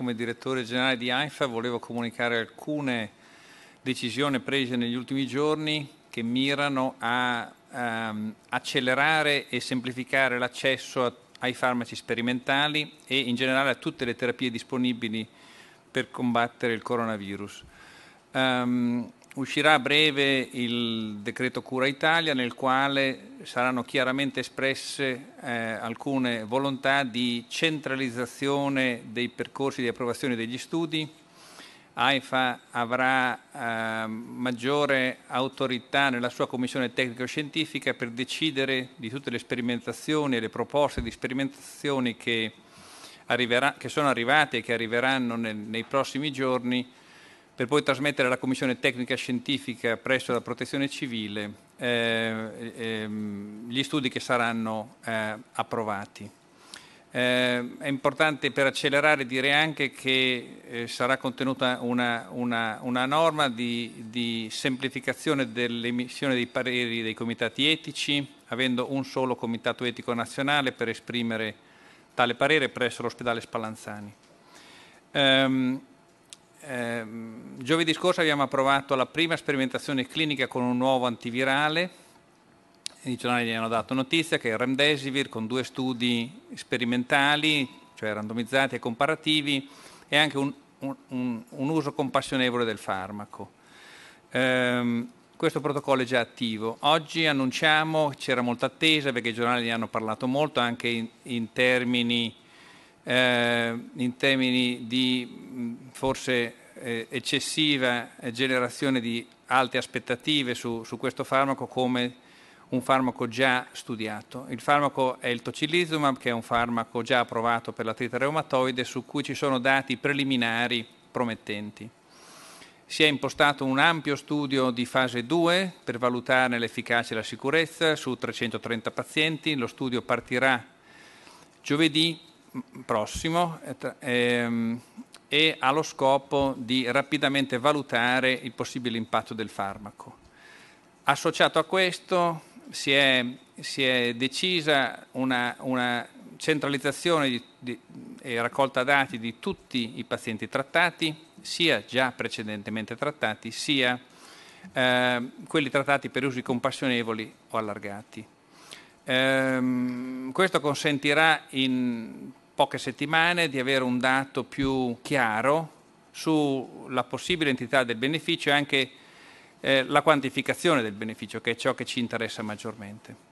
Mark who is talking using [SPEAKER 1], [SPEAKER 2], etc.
[SPEAKER 1] come direttore generale di AIFA volevo comunicare alcune decisioni prese negli ultimi giorni che mirano a ehm, accelerare e semplificare l'accesso ai farmaci sperimentali e in generale a tutte le terapie disponibili per combattere il coronavirus. Um, uscirà a breve il decreto Cura Italia nel quale saranno chiaramente espresse eh, alcune volontà di centralizzazione dei percorsi di approvazione degli studi. AIFA avrà eh, maggiore autorità nella sua commissione tecnico-scientifica per decidere di tutte le sperimentazioni e le proposte di sperimentazioni che, arriverà, che sono arrivate e che arriveranno nel, nei prossimi giorni per poi trasmettere alla Commissione Tecnica Scientifica presso la Protezione Civile eh, ehm, gli studi che saranno eh, approvati. Eh, è importante per accelerare dire anche che eh, sarà contenuta una, una, una norma di, di semplificazione dell'emissione dei pareri dei comitati etici, avendo un solo comitato etico nazionale per esprimere tale parere presso l'ospedale Spallanzani. Um, giovedì scorso abbiamo approvato la prima sperimentazione clinica con un nuovo antivirale. I giornali gli hanno dato notizia che il Remdesivir con due studi sperimentali, cioè randomizzati e comparativi, e anche un, un, un uso compassionevole del farmaco. Ehm, questo protocollo è già attivo. Oggi annunciamo, c'era molta attesa perché i giornali ne hanno parlato molto anche in, in, termini, eh, in termini, di forse eh, eccessiva generazione di alte aspettative su, su, questo farmaco come un farmaco già studiato. Il farmaco è il tocilizumab, che è un farmaco già approvato per l'artrite reumatoide, su cui ci sono dati preliminari promettenti. Si è impostato un ampio studio di fase 2 per valutare l'efficacia e la sicurezza su 330 pazienti. Lo studio partirà giovedì prossimo eh, ehm, e ha lo scopo di rapidamente valutare il possibile impatto del farmaco. Associato a questo si è, si è decisa una, una centralizzazione di, di, e raccolta dati di tutti i pazienti trattati, sia già precedentemente trattati, sia eh, quelli trattati per usi compassionevoli o allargati. Eh, questo consentirà in poche settimane di avere un dato più chiaro sulla possibile entità del beneficio e anche eh, la quantificazione del beneficio, che è ciò che ci interessa maggiormente.